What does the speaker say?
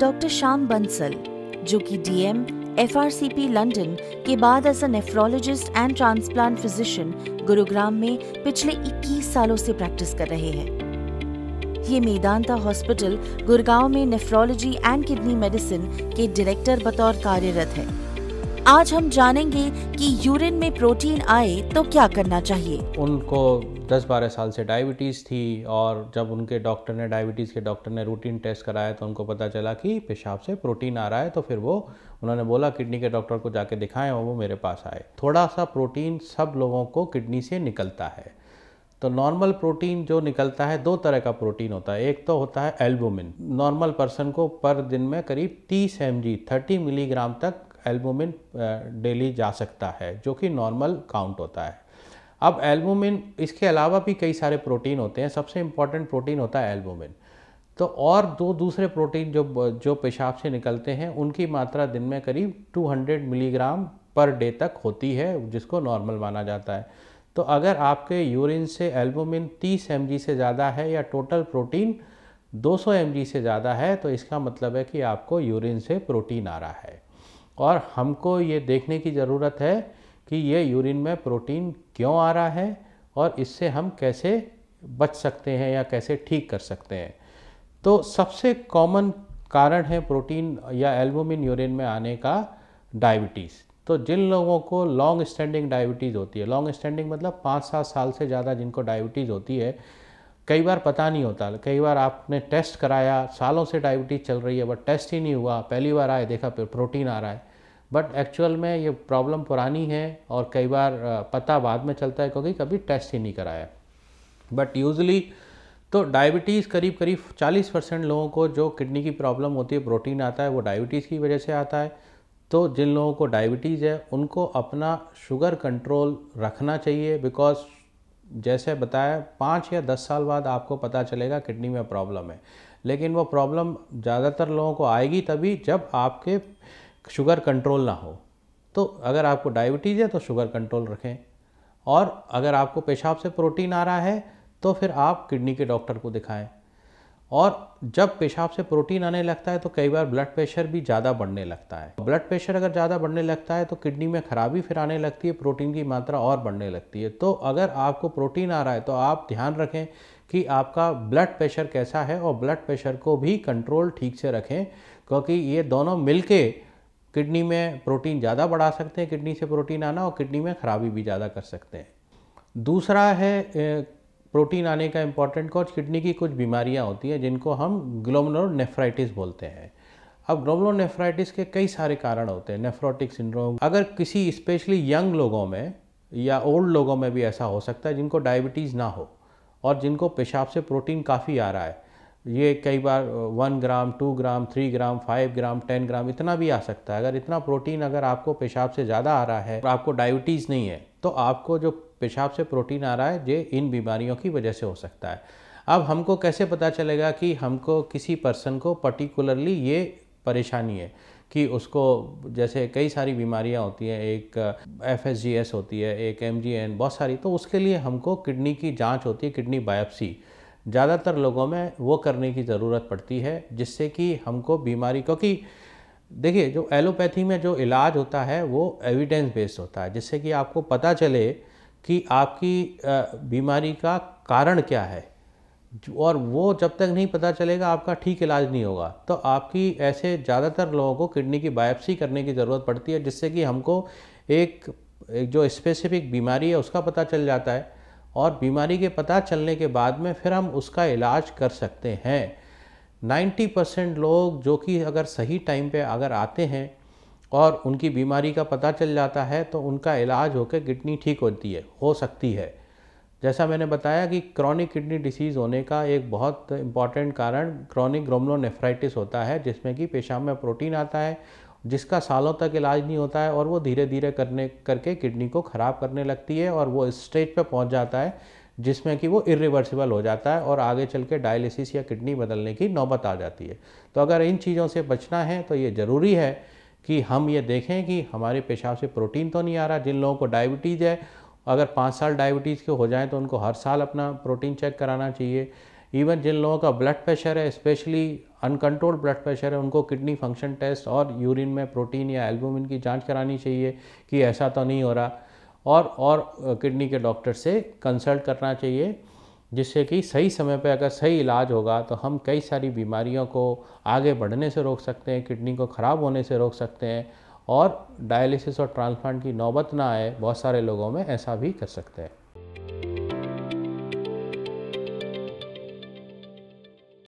doctor Shyam Bansal जो कि DM एफआरसीपी London के बाद as a nephrologist and transplant physician Gurugram में पिछले 21 सालों से प्रैक्टिस कर रहे हैं ये मेदांता हॉस्पिटल गुरगांव में नेफ्रोलॉजी एंड किडनी मेडिसिन के डायरेक्टर बतौर कार्यरत है आज हम जानेंगे कि यूरिन में प्रोटीन आए तो क्या करना चाहिए उनको दस बारह साल से डायबिटीज़ थी और जब उनके डॉक्टर ने डायबिटीज़ के डॉक्टर ने रूटीन टेस्ट कराया तो उनको पता चला कि पेशाब से प्रोटीन आ रहा है तो फिर वो उन्होंने बोला किडनी के डॉक्टर को जाके दिखाएं और वो मेरे पास आए थोड़ा सा प्रोटीन सब लोगों को किडनी से निकलता है तो नॉर्मल प्रोटीन जो निकलता है दो तरह का प्रोटीन होता है एक तो होता है एल्बोमिन नॉर्मल पर्सन को पर दिन में करीब 30 एम जी थर्टी मिलीग्राम तक एल्बोमिन डेली जा सकता है जो कि नॉर्मल काउंट होता है अब एल्बोमिन इसके अलावा भी कई सारे प्रोटीन होते हैं सबसे इम्पॉर्टेंट प्रोटीन होता है एल्बोमिन तो और दो दूसरे प्रोटीन जो जो पेशाब से निकलते हैं उनकी मात्रा दिन में करीब 200 मिलीग्राम पर डे तक होती है जिसको नॉर्मल माना जाता है तो अगर आपके यूरिन से एल्बोमिन 30 एम से ज़्यादा है या टोटल प्रोटीन 200 एम से ज़्यादा है तो इसका मतलब है कि आपको यूरिन से प्रोटीन आ रहा है और हमको ये देखने की ज़रूरत है कि ये यूरिन में प्रोटीन क्यों आ रहा है और इससे हम कैसे बच सकते हैं या कैसे ठीक कर सकते हैं तो सबसे कॉमन कारण है प्रोटीन या एल्बोमिन यूरिन में आने का डायबिटीज़ तो जिन लोगों को लॉन्ग स्टैंडिंग डायबिटीज़ होती है लॉन्ग स्टैंडिंग मतलब पाँच सात साल से ज़्यादा जिनको डायबिटीज़ होती है कई बार पता नहीं होता कई बार आपने टेस्ट कराया सालों से डायबिटीज़ चल रही है बट टेस्ट ही नहीं हुआ पहली बार आए देखा प्रोटीन आ रहा है बट एक्चुअल में ये प्रॉब्लम पुरानी है और कई बार पता बाद में चलता है क्योंकि कभी टेस्ट ही नहीं कराया बट यूजली तो डायबिटीज़ करीब करीब 40 परसेंट लोगों को जो किडनी की प्रॉब्लम होती है प्रोटीन आता है वो डायबिटीज़ की वजह से आता है तो जिन लोगों को डायबिटीज़ है उनको अपना शुगर कंट्रोल रखना चाहिए बिकॉज जैसे बताया पाँच या दस साल बाद आपको पता चलेगा किडनी में प्रॉब्लम है लेकिन वो प्रॉब्लम ज़्यादातर लोगों को आएगी तभी जब आपके शुगर कंट्रोल ना हो तो अगर आपको डायबिटीज़ है तो शुगर कंट्रोल रखें और अगर आपको पेशाब से प्रोटीन आ रहा है तो फिर आप किडनी के डॉक्टर को दिखाएं और जब पेशाब से प्रोटीन आने लगता है तो कई बार ब्लड प्रेशर भी ज़्यादा बढ़ने लगता है ब्लड प्रेशर अगर ज़्यादा बढ़ने लगता है तो किडनी में खराबी फिर आने लगती है प्रोटीन की मात्रा और बढ़ने लगती है तो अगर आपको प्रोटीन आ रहा है तो आप ध्यान रखें कि आपका ब्लड प्रेशर कैसा है और ब्लड प्रेशर को भी कंट्रोल ठीक से रखें क्योंकि ये दोनों मिलके किडनी में प्रोटीन ज़्यादा बढ़ा सकते हैं किडनी से प्रोटीन आना और किडनी में खराबी भी ज़्यादा कर सकते हैं दूसरा है प्रोटीन आने का इम्पॉर्टेंट कॉज किडनी की कुछ बीमारियाँ होती हैं जिनको हम ग्लोमनोनेफ्राइटिस बोलते हैं अब ग्लोमनोनेफ्राइटिस के कई सारे कारण होते हैं नेफ्रोटिक सिंड्रोम अगर किसी स्पेशली यंग लोगों में या ओल्ड लोगों में भी ऐसा हो सकता है जिनको डायबिटीज़ ना हो और जिनको पेशाब से प्रोटीन काफ़ी आ रहा है ये कई बार one gram two gram three gram five gram ten gram इतना भी आ सकता है अगर इतना प्रोटीन अगर आपको पेशाब से ज़्यादा आ रहा है और आपको डायबिटीज़ नहीं है तो आपको जो पेशाब से प्रोटीन आ रहा है ये इन बीमारियों की वजह से हो सकता है अब हमको कैसे पता चलेगा कि हमको किसी पर्सन को पर्टिकुलरली ये परेशानी है कि उसको जैसे कई सारी बीमारियां होती हैं एक एफ होती है एक एम बहुत सारी तो उसके लिए हमको किडनी की जांच होती है किडनी बायोप्सी ज़्यादातर लोगों में वो करने की ज़रूरत पड़ती है जिससे कि हमको बीमारी क्योंकि देखिए जो एलोपैथी में जो इलाज होता है वो एविडेंस बेस्ड होता है जिससे कि आपको पता चले कि आपकी बीमारी का कारण क्या है और वो जब तक नहीं पता चलेगा आपका ठीक इलाज नहीं होगा तो आपकी ऐसे ज़्यादातर लोगों को किडनी की बायोप्सी करने की ज़रूरत पड़ती है जिससे कि हमको एक, एक जो स्पेसिफिक बीमारी है उसका पता चल जाता है और बीमारी के पता चलने के बाद में फिर हम उसका इलाज कर सकते हैं 90 परसेंट लोग जो कि अगर सही टाइम पे अगर आते हैं और उनकी बीमारी का पता चल जाता है तो उनका इलाज होकर किडनी ठीक होती है हो सकती है जैसा मैंने बताया कि क्रॉनिक किडनी डिसीज़ होने का एक बहुत इंपॉर्टेंट कारण क्रॉनिक ग्रोमलोनेफ्राइटिस होता है जिसमें कि पेशाब में प्रोटीन आता है जिसका सालों तक इलाज नहीं होता है और वो धीरे धीरे करने करके किडनी को ख़राब करने लगती है और वो स्टेज पर पहुंच जाता है जिसमें कि वो इरिवर्सिबल हो जाता है और आगे चल के डायलिसिस या किडनी बदलने की नौबत आ जाती है तो अगर इन चीज़ों से बचना है तो ये ज़रूरी है कि हम ये देखें कि हमारे पेशाब से प्रोटीन तो नहीं आ रहा जिन लोगों को डायबिटीज़ है अगर पाँच साल डायबिटीज़ के हो जाएँ तो उनको हर साल अपना प्रोटीन चेक कराना चाहिए इवन जिन लोगों का ब्लड प्रेशर है स्पेशली अनकंट्रोल्ड ब्लड प्रेशर है उनको किडनी फंक्शन टेस्ट और यूरिन में प्रोटीन या एल्बुमिन की जांच करानी चाहिए कि ऐसा तो नहीं हो रहा और और किडनी के डॉक्टर से कंसल्ट करना चाहिए जिससे कि सही समय पर अगर सही इलाज होगा तो हम कई सारी बीमारियों को आगे बढ़ने से रोक सकते हैं किडनी को ख़राब होने से रोक सकते हैं और डायलिसिस और ट्रांसप्लांट की नौबत ना आए बहुत सारे लोगों में ऐसा भी कर सकते हैं